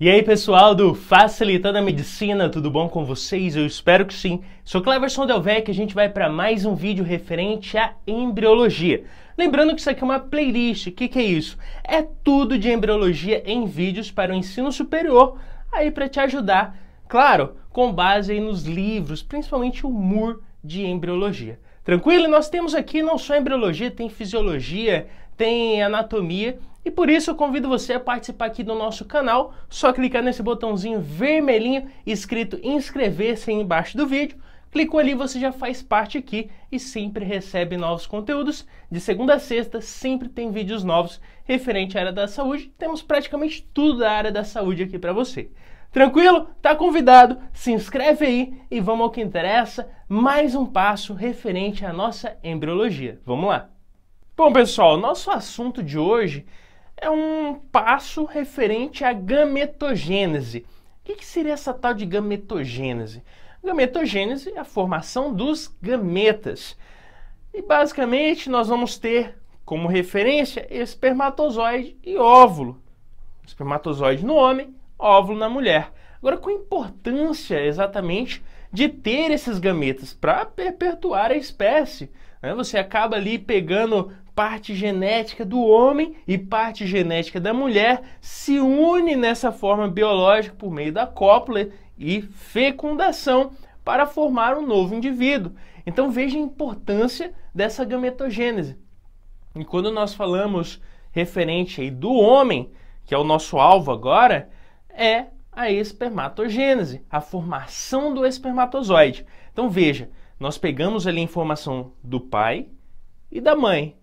E aí pessoal do Facilitando a Medicina, tudo bom com vocês? Eu espero que sim. Sou Cleverson Delvec e a gente vai para mais um vídeo referente à embriologia. Lembrando que isso aqui é uma playlist, o que, que é isso? É tudo de embriologia em vídeos para o ensino superior, aí para te ajudar, claro, com base aí nos livros, principalmente o Moore de embriologia. Tranquilo? E nós temos aqui não só embriologia, tem fisiologia, tem anatomia e por isso eu convido você a participar aqui do nosso canal. Só clicar nesse botãozinho vermelhinho escrito inscrever-se embaixo do vídeo. Clicou ali, você já faz parte aqui e sempre recebe novos conteúdos. De segunda a sexta, sempre tem vídeos novos referente à área da saúde. Temos praticamente tudo da área da saúde aqui para você. Tranquilo? Tá convidado? Se inscreve aí e vamos ao que interessa, mais um passo referente à nossa embriologia. Vamos lá. Bom, pessoal, nosso assunto de hoje é um passo referente à gametogênese. O que, que seria essa tal de gametogênese? Gametogênese é a formação dos gametas. E basicamente nós vamos ter como referência espermatozoide e óvulo. Espermatozoide no homem, óvulo na mulher. Agora, qual a importância exatamente de ter esses gametas para perpetuar a espécie? Né? Você acaba ali pegando parte genética do homem e parte genética da mulher, se une nessa forma biológica por meio da cópula e fecundação para formar um novo indivíduo. Então veja a importância dessa gametogênese. E quando nós falamos referente aí do homem, que é o nosso alvo agora, é a espermatogênese, a formação do espermatozoide. Então veja, nós pegamos ali a informação do pai e da mãe.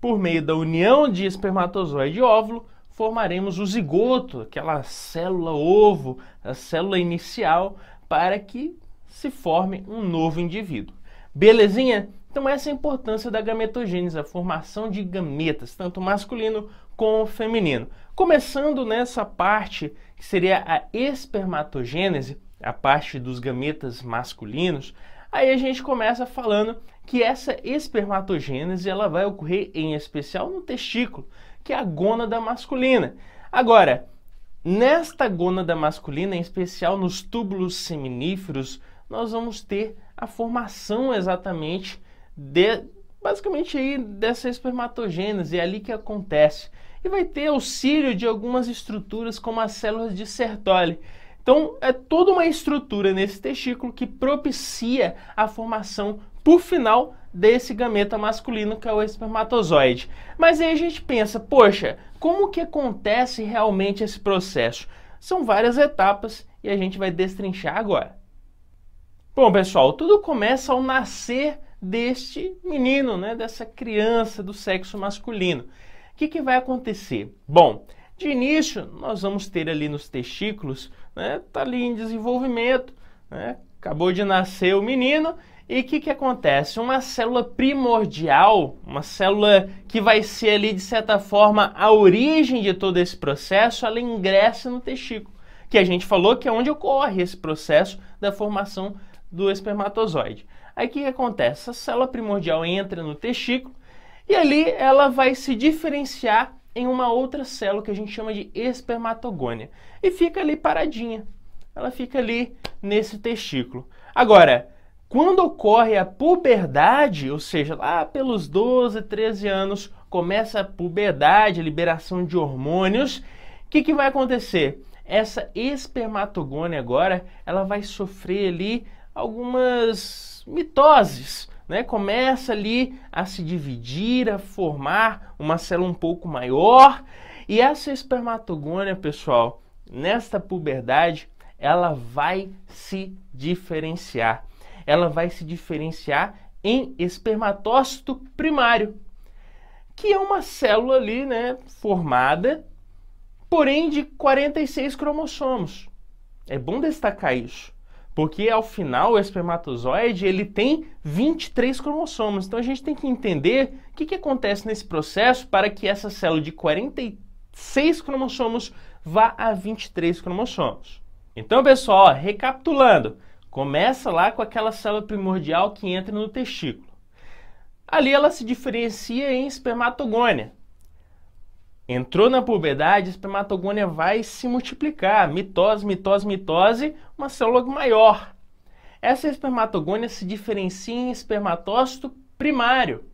Por meio da união de espermatozoide e óvulo, formaremos o zigoto, aquela célula ovo, a célula inicial, para que se forme um novo indivíduo. Belezinha? Então essa é a importância da gametogênese, a formação de gametas, tanto masculino como feminino. Começando nessa parte que seria a espermatogênese, a parte dos gametas masculinos, Aí a gente começa falando que essa espermatogênese ela vai ocorrer em especial no testículo, que é a gônada masculina. Agora, nesta gônada masculina, em especial nos túbulos seminíferos, nós vamos ter a formação exatamente de basicamente aí dessa espermatogênese, é ali que acontece. E vai ter auxílio de algumas estruturas como as células de Sertoli. Então, é toda uma estrutura nesse testículo que propicia a formação, por final, desse gameta masculino que é o espermatozoide. Mas aí a gente pensa, poxa, como que acontece realmente esse processo? São várias etapas e a gente vai destrinchar agora. Bom, pessoal, tudo começa ao nascer deste menino, né, dessa criança do sexo masculino. O que, que vai acontecer? Bom, de início, nós vamos ter ali nos testículos né? Tá ali em desenvolvimento, né? Acabou de nascer o menino e o que, que acontece? Uma célula primordial, uma célula que vai ser ali de certa forma a origem de todo esse processo, ela ingressa no testículo, que a gente falou que é onde ocorre esse processo da formação do espermatozoide. Aí o que, que acontece? A célula primordial entra no testículo e ali ela vai se diferenciar em uma outra célula que a gente chama de espermatogônia e fica ali paradinha. Ela fica ali nesse testículo. Agora, quando ocorre a puberdade, ou seja, lá pelos 12, 13 anos, começa a puberdade, a liberação de hormônios, o que, que vai acontecer? Essa espermatogônia agora, ela vai sofrer ali algumas mitoses né, começa ali a se dividir, a formar uma célula um pouco maior. E essa espermatogônia, pessoal, nesta puberdade, ela vai se diferenciar. Ela vai se diferenciar em espermatócito primário, que é uma célula ali, né, formada, porém de 46 cromossomos. É bom destacar isso. Porque ao final o espermatozoide ele tem 23 cromossomos. Então a gente tem que entender o que, que acontece nesse processo para que essa célula de 46 cromossomos vá a 23 cromossomos. Então, pessoal, ó, recapitulando, começa lá com aquela célula primordial que entra no testículo. Ali ela se diferencia em espermatogônia, Entrou na puberdade, a espermatogônia vai se multiplicar. Mitose, mitose, mitose, uma célula maior. Essa espermatogônia se diferencia em espermatócito primário.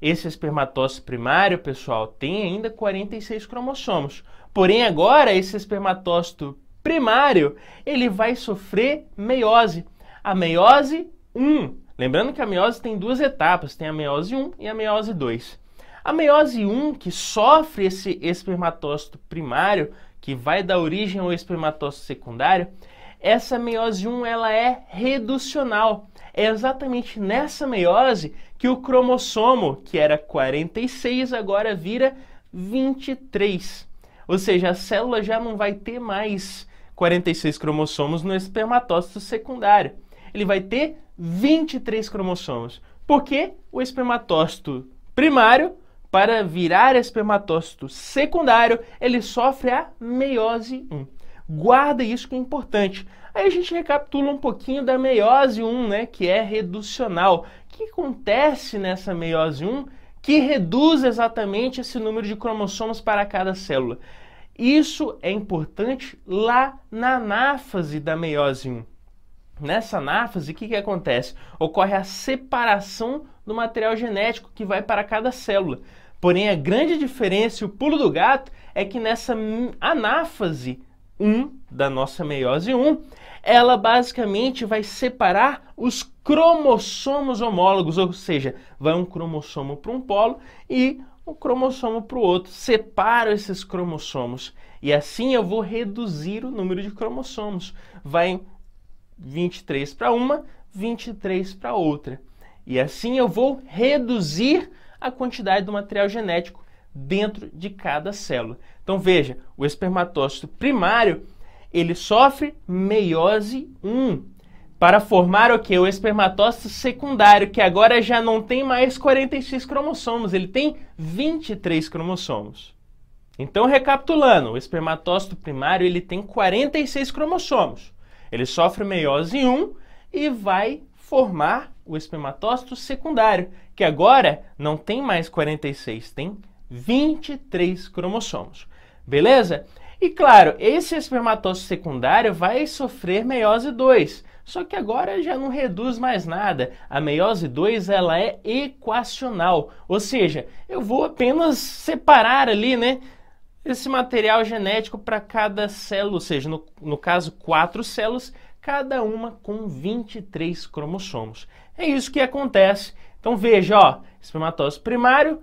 Esse espermatócito primário, pessoal, tem ainda 46 cromossomos. Porém, agora, esse espermatócito primário, ele vai sofrer meiose. A meiose 1. Lembrando que a meiose tem duas etapas, tem a meiose 1 e a meiose 2. A meiose 1, que sofre esse espermatócito primário, que vai dar origem ao espermatócito secundário, essa meiose 1 ela é reducional. É exatamente nessa meiose que o cromossomo, que era 46, agora vira 23. Ou seja, a célula já não vai ter mais 46 cromossomos no espermatócito secundário. Ele vai ter 23 cromossomos, porque o espermatócito primário para virar espermatócito secundário, ele sofre a meiose 1. Guarda isso que é importante. Aí a gente recapitula um pouquinho da meiose 1, né, que é reducional. O que acontece nessa meiose 1 que reduz exatamente esse número de cromossomos para cada célula? Isso é importante lá na anáfase da meiose 1. Nessa anáfase, o que, que acontece? Ocorre a separação no material genético que vai para cada célula. Porém, a grande diferença e o pulo do gato é que nessa anáfase 1 da nossa meiose 1, ela basicamente vai separar os cromossomos homólogos, ou seja, vai um cromossomo para um polo e um cromossomo para o outro. Separo esses cromossomos e assim eu vou reduzir o número de cromossomos. Vai 23 para uma, 23 para outra. E assim eu vou reduzir a quantidade do material genético dentro de cada célula. Então veja, o espermatócito primário, ele sofre meiose 1 para formar o que? O espermatócito secundário, que agora já não tem mais 46 cromossomos, ele tem 23 cromossomos. Então recapitulando, o espermatócito primário, ele tem 46 cromossomos. Ele sofre meiose 1 e vai formar o espermatócito secundário, que agora não tem mais 46, tem 23 cromossomos. Beleza? E claro, esse espermatócito secundário vai sofrer meiose 2, só que agora já não reduz mais nada. A meiose 2 ela é equacional, ou seja, eu vou apenas separar ali, né? Esse material genético para cada célula, ou seja, no, no caso, quatro células, cada uma com 23 cromossomos. É isso que acontece. Então veja, ó, espermatozo primário,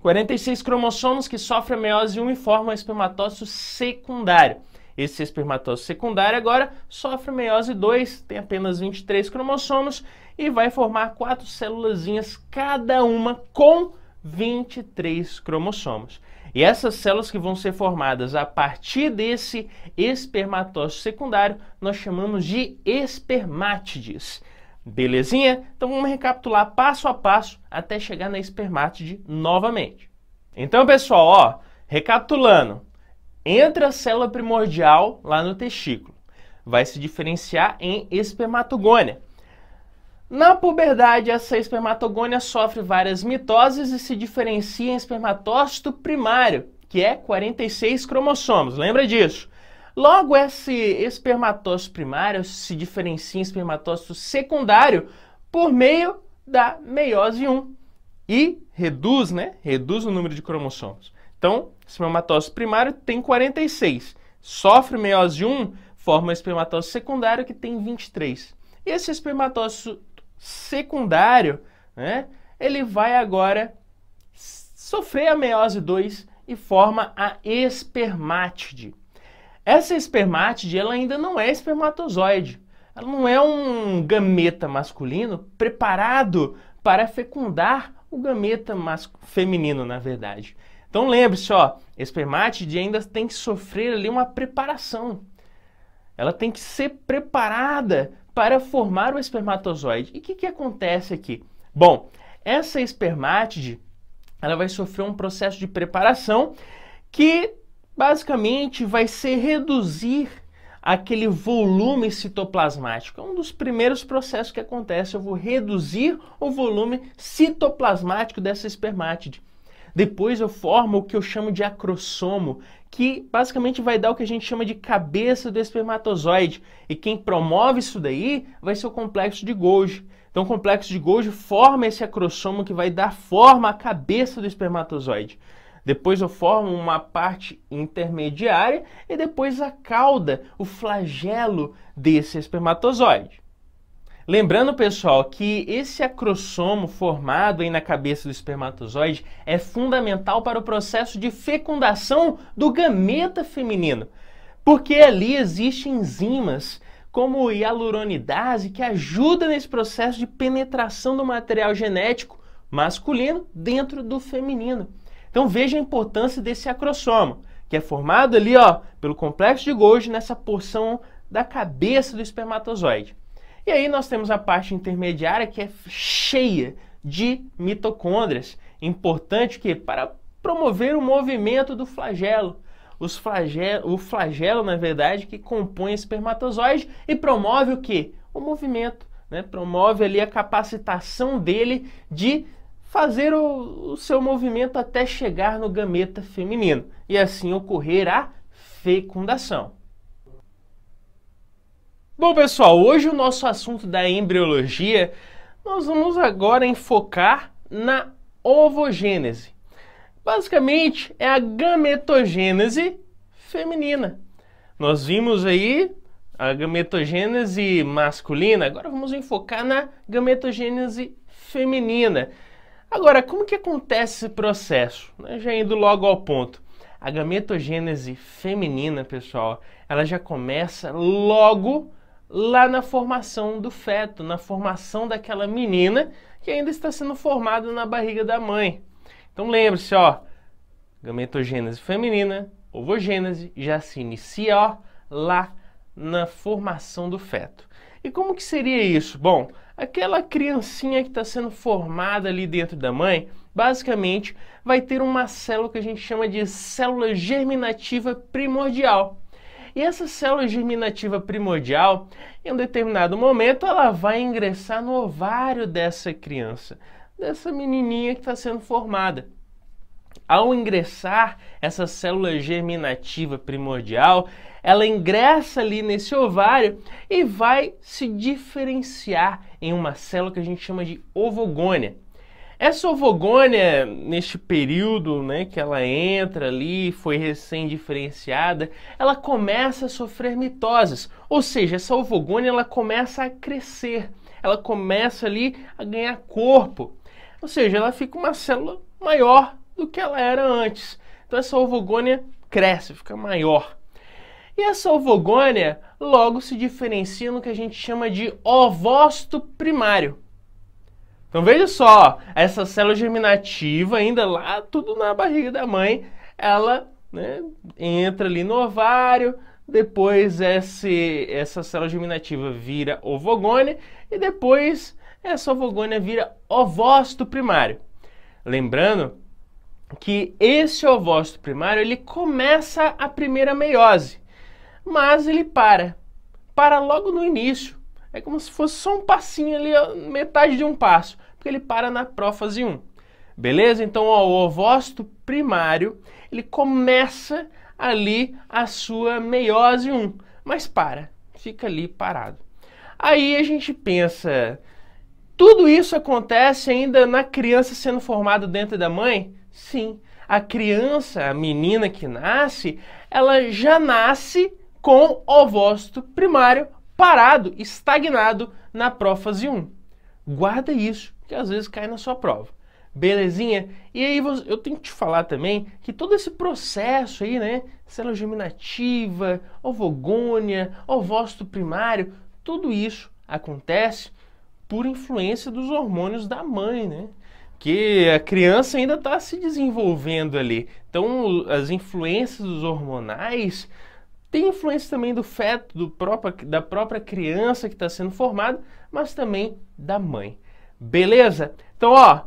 46 cromossomos que sofrem a meiose 1 e formam é espermatócito secundário. Esse espermatócito secundário agora sofre meiose 2, tem apenas 23 cromossomos e vai formar quatro célulazinhas, cada uma com 23 cromossomos. E essas células que vão ser formadas a partir desse espermatócito secundário, nós chamamos de espermátides. Belezinha? Então vamos recapitular passo a passo até chegar na espermátide novamente. Então, pessoal, ó, recapitulando. Entra a célula primordial lá no testículo. Vai se diferenciar em espermatogônia. Na puberdade, essa espermatogônia sofre várias mitoses e se diferencia em espermatócito primário, que é 46 cromossomos, lembra disso. Logo, esse espermatócito primário se diferencia em espermatócito secundário por meio da meiose 1 e reduz, né? Reduz o número de cromossomos. Então, espermatócito primário tem 46, sofre meiose 1, forma espermatócito secundário que tem 23. E esse espermatócito secundário, né, ele vai agora sofrer a meiose 2 e forma a espermátide. Essa espermátide ela ainda não é espermatozoide. Ela não é um gameta masculino preparado para fecundar o gameta feminino, na verdade. Então lembre-se, ó, espermátide ainda tem que sofrer ali uma preparação. Ela tem que ser preparada para formar o espermatozoide. E o que, que acontece aqui? Bom, essa espermátide ela vai sofrer um processo de preparação que basicamente vai ser reduzir aquele volume citoplasmático. É um dos primeiros processos que acontece. Eu vou reduzir o volume citoplasmático dessa espermátide. Depois eu formo o que eu chamo de acrossomo, que basicamente vai dar o que a gente chama de cabeça do espermatozoide. E quem promove isso daí vai ser o complexo de Golgi. Então, o complexo de Golgi forma esse acrossomo que vai dar forma à cabeça do espermatozoide. Depois eu formo uma parte intermediária e depois a cauda, o flagelo desse espermatozoide. Lembrando, pessoal, que esse acrossomo formado aí na cabeça do espermatozoide é fundamental para o processo de fecundação do gameta feminino, porque ali existem enzimas como hialuronidase que ajuda nesse processo de penetração do material genético masculino dentro do feminino. Então veja a importância desse acrossomo, que é formado ali, ó, pelo complexo de Golgi nessa porção da cabeça do espermatozoide. E aí nós temos a parte intermediária que é cheia de mitocôndrias. Importante que para promover o movimento do flagelo. flagelo. o flagelo, na verdade, que compõe espermatozoide e promove o que? O movimento. Né? Promove ali a capacitação dele de fazer o, o seu movimento até chegar no gameta feminino e assim ocorrer a fecundação. Bom, pessoal, hoje o nosso assunto da embriologia, nós vamos agora enfocar na ovogênese. Basicamente, é a gametogênese feminina. Nós vimos aí a gametogênese masculina, agora vamos enfocar na gametogênese feminina. Agora, como que acontece esse processo? Né? Já indo logo ao ponto. A gametogênese feminina, pessoal, ela já começa logo lá na formação do feto, na formação daquela menina que ainda está sendo formada na barriga da mãe. Então lembre-se, ó, gametogênese feminina, ovogênese já se inicia, ó, lá na formação do feto. E como que seria isso? Bom, aquela criancinha que está sendo formada ali dentro da mãe, basicamente vai ter uma célula que a gente chama de célula germinativa primordial. E essa célula germinativa primordial, em um determinado momento, ela vai ingressar no ovário dessa criança, dessa menininha que está sendo formada. Ao ingressar essa célula germinativa primordial, ela ingressa ali nesse ovário e vai se diferenciar em uma célula que a gente chama de ovogônia. Essa ovogônia, neste período né, que ela entra ali, foi recém-diferenciada, ela começa a sofrer mitoses. Ou seja, essa ovogônia ela começa a crescer, ela começa ali a ganhar corpo. Ou seja, ela fica uma célula maior do que ela era antes. Então essa ovogônia cresce, fica maior. E essa ovogônia logo se diferencia no que a gente chama de ovócito primário então veja só, essa célula germinativa, ainda lá, tudo na barriga da mãe, ela né, entra ali no ovário, depois esse, essa célula germinativa vira ovogônia e depois essa ovogônia vira ovócito primário. Lembrando que esse ovócito primário ele começa a primeira meiose, mas ele para, para logo no início. É como se fosse só um passinho ali, metade de um passo, porque ele para na prófase 1. Beleza? Então, ó, o ovócito primário, ele começa ali a sua meiose 1, mas para, fica ali parado. Aí a gente pensa, tudo isso acontece ainda na criança sendo formada dentro da mãe? Sim, a criança, a menina que nasce, ela já nasce com ovócito primário parado, estagnado na prófase 1. Guarda isso, que às vezes cai na sua prova. Belezinha? E aí eu tenho que te falar também que todo esse processo aí, né? Célula germinativa, ovogônia, ovócito primário, tudo isso acontece por influência dos hormônios da mãe, né? Que a criança ainda está se desenvolvendo ali. Então, as influências dos hormonais tem influência também do feto, do próprio, da própria criança que está sendo formada, mas também da mãe. Beleza? Então, ó,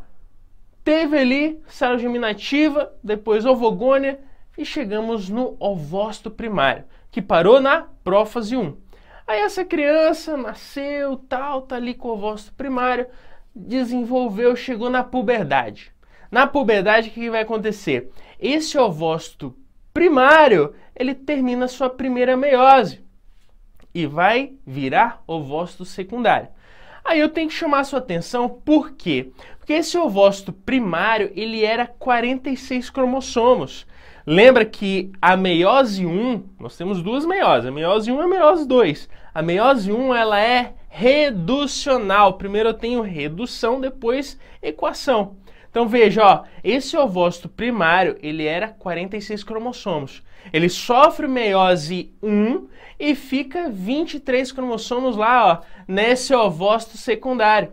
teve ali sarogeminativa, depois ovogônia e chegamos no ovócito primário, que parou na prófase 1. Aí essa criança nasceu, tal, tá ali com o ovócito primário, desenvolveu, chegou na puberdade. Na puberdade, o que vai acontecer? Esse ovócito primário ele termina sua primeira meiose e vai virar ovócito secundário. Aí eu tenho que chamar a sua atenção por quê? Porque esse ovócito primário, ele era 46 cromossomos. Lembra que a meiose 1, nós temos duas meioses, a meiose 1 e a meiose 2. A meiose 1, ela é reducional. Primeiro eu tenho redução, depois equação. Então veja, ó, esse ovócito primário, ele era 46 cromossomos. Ele sofre meiose 1 e fica 23 cromossomos lá, ó, nesse ovócito secundário.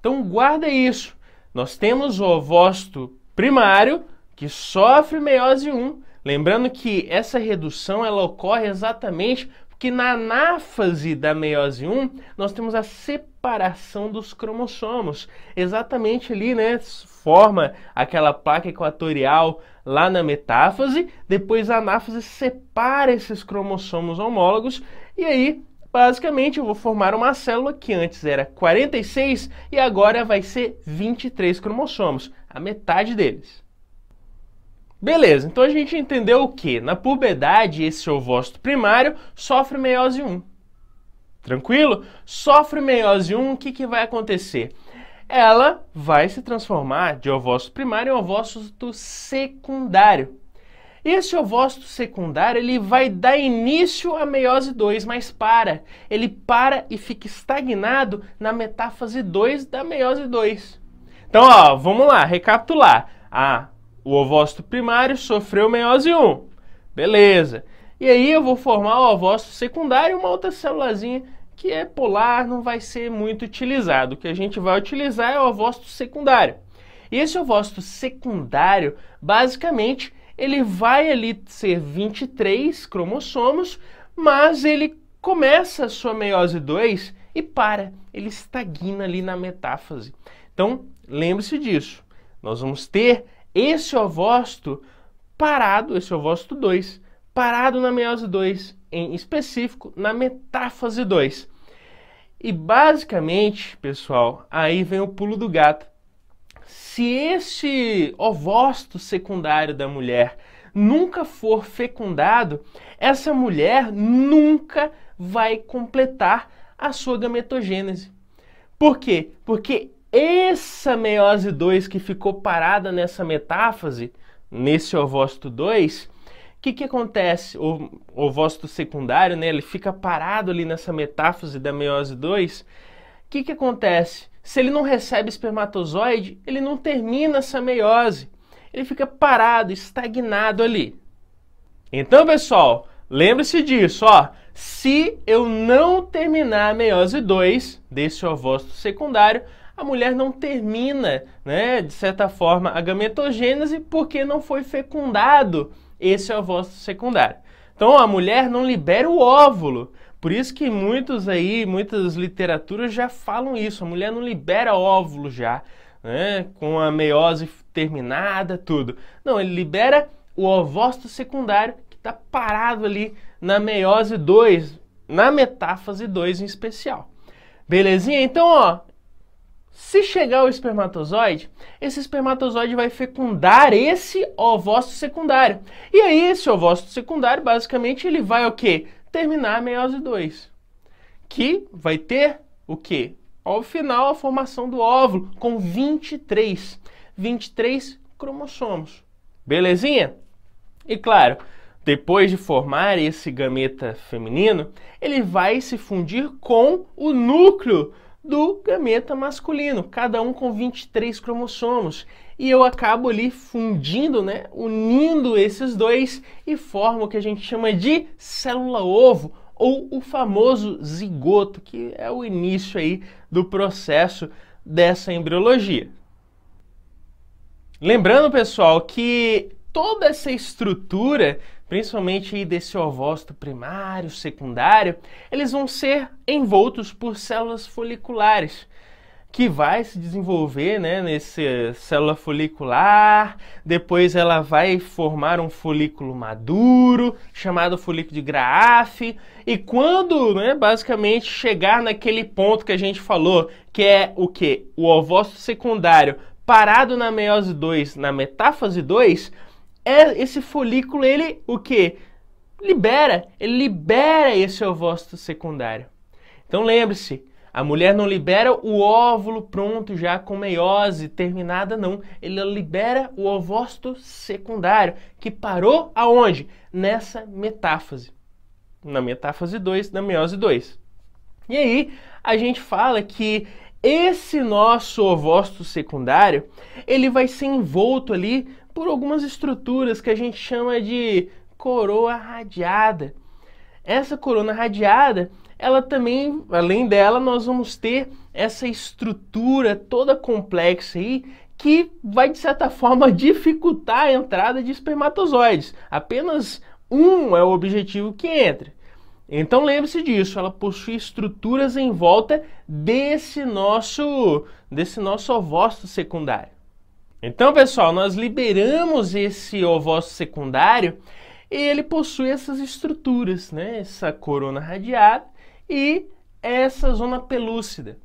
Então guarda isso. Nós temos o ovócito primário que sofre meiose 1. Lembrando que essa redução ela ocorre exatamente que na anáfase da meiose 1 nós temos a separação dos cromossomos. Exatamente ali, né? Forma aquela placa equatorial lá na metáfase, depois a anáfase separa esses cromossomos homólogos e aí Basicamente, eu vou formar uma célula que antes era 46 e agora vai ser 23 cromossomos, a metade deles. Beleza, então a gente entendeu o que? Na puberdade, esse ovócito primário sofre meiose 1. Tranquilo? Sofre meiose 1, o que, que vai acontecer? Ela vai se transformar de ovócito primário em ovócito secundário. Esse ovócito secundário ele vai dar início à meiose 2, mas para. Ele para e fica estagnado na metáfase 2 da meiose 2. Então, ó, vamos lá, recapitular. A o ovócito primário sofreu meiose 1. Beleza. E aí eu vou formar o ovócito secundário, uma outra célulazinha que é polar, não vai ser muito utilizado. O que a gente vai utilizar é o ovócito secundário. E esse ovócito secundário, basicamente, ele vai ali ser 23 cromossomos, mas ele começa a sua meiose 2 e para, ele estagna ali na metáfase. Então, lembre-se disso. Nós vamos ter esse ovócito parado, esse ovócito 2, parado na meiose 2, em específico na metáfase 2. E basicamente, pessoal, aí vem o pulo do gato. Se esse ovócito secundário da mulher nunca for fecundado, essa mulher nunca vai completar a sua gametogênese. Por quê? Porque essa meiose 2 que ficou parada nessa metáfase, nesse ovócito 2, o que, que acontece? O ovócito secundário, né, ele fica parado ali nessa metáfase da meiose 2. O que, que acontece? Se ele não recebe espermatozoide, ele não termina essa meiose. Ele fica parado, estagnado ali. Então, pessoal, lembre-se disso, ó. Se eu não terminar a meiose 2 desse ovócito secundário, a mulher não termina, né, de certa forma, a gametogênese porque não foi fecundado esse ovócito secundário. Então a mulher não libera o óvulo. Por isso que muitos aí, muitas literaturas já falam isso. A mulher não libera óvulo já, né, com a meiose terminada, tudo. Não, ele libera o ovócito secundário que está parado ali na meiose 2, na metáfase 2 em especial. Belezinha? Então, ó, se chegar o espermatozoide, esse espermatozoide vai fecundar esse ovócito secundário. E aí esse ovócito secundário, basicamente, ele vai o quê? Terminar a meiose 2, que vai ter o quê? Ao final a formação do óvulo com 23, 23 cromossomos. Belezinha? E claro, depois de formar esse gameta feminino, ele vai se fundir com o núcleo do gameta masculino, cada um com 23 cromossomos. E eu acabo ali fundindo, né, unindo esses dois e formo o que a gente chama de célula ovo ou o famoso zigoto, que é o início aí do processo dessa embriologia. Lembrando, pessoal, que toda essa estrutura principalmente desse ovócito primário, secundário, eles vão ser envoltos por células foliculares, que vai se desenvolver né, nessa célula folicular, depois ela vai formar um folículo maduro, chamado folículo de Graaf, e quando né, basicamente chegar naquele ponto que a gente falou, que é o que? O ovócito secundário parado na meiose 2, na metáfase 2, é esse folículo, ele o que? Libera, ele libera esse ovócito secundário. Então lembre-se, a mulher não libera o óvulo pronto já com meiose terminada, não. Ela libera o ovócito secundário, que parou aonde? Nessa metáfase. Na metáfase 2, na meiose 2. E aí, a gente fala que esse nosso ovócito secundário, ele vai ser envolto ali por algumas estruturas que a gente chama de coroa radiada. Essa coroa radiada, ela também, além dela, nós vamos ter essa estrutura toda complexa aí que vai de certa forma dificultar a entrada de espermatozoides. Apenas um é o objetivo que entra. Então lembre-se disso, ela possui estruturas em volta desse nosso desse nosso ovócito secundário. Então, pessoal, nós liberamos esse ovócito secundário e ele possui essas estruturas, né? Essa corona radiada e essa zona pelúcida.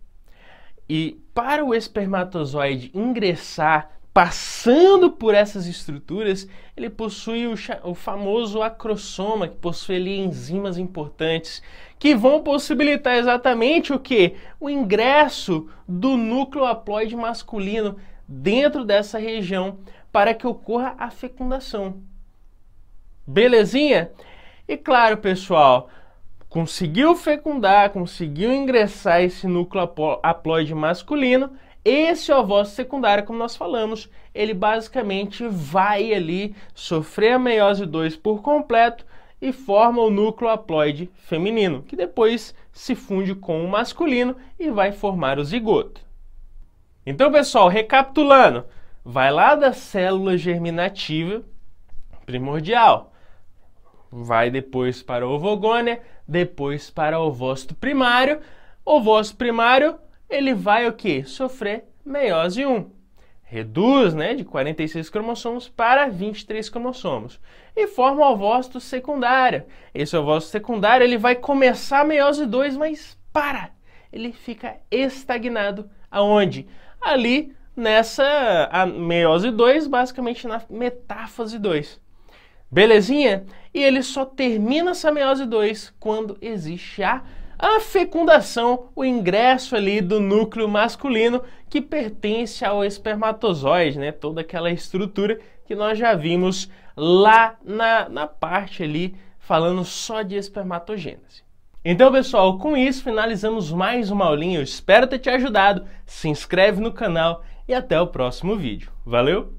E para o espermatozoide ingressar passando por essas estruturas, ele possui o, o, famoso acrossoma, que possui ali enzimas importantes, que vão possibilitar exatamente o que? O ingresso do núcleo haploide masculino dentro dessa região para que ocorra a fecundação. Belezinha? E claro, pessoal, conseguiu fecundar, conseguiu ingressar esse núcleo haploide masculino, esse ovócito é secundário, como nós falamos, ele basicamente vai ali sofrer a meiose 2 por completo e forma o núcleo haploide feminino, que depois se funde com o masculino e vai formar o zigoto. Então, pessoal, recapitulando, vai lá da célula germinativa primordial, vai depois para a ovogônia, depois para o ovócito primário. O ovócito primário, ele vai o quê? Sofrer meiose 1. Reduz, né, de 46 cromossomos para 23 cromossomos e forma o ovócito secundário. Esse ovócito secundário, ele vai começar a meiose 2, mas para. Ele fica estagnado aonde? ali nessa meiose 2, basicamente na metáfase 2. Belezinha? E ele só termina essa meiose 2 quando existe a, a fecundação, o ingresso ali do núcleo masculino que pertence ao espermatozoide, né? Toda aquela estrutura que nós já vimos lá na, na parte ali falando só de espermatogênese. Então, pessoal, com isso finalizamos mais uma aulinha. Eu espero ter te ajudado. Se inscreve no canal e até o próximo vídeo. Valeu!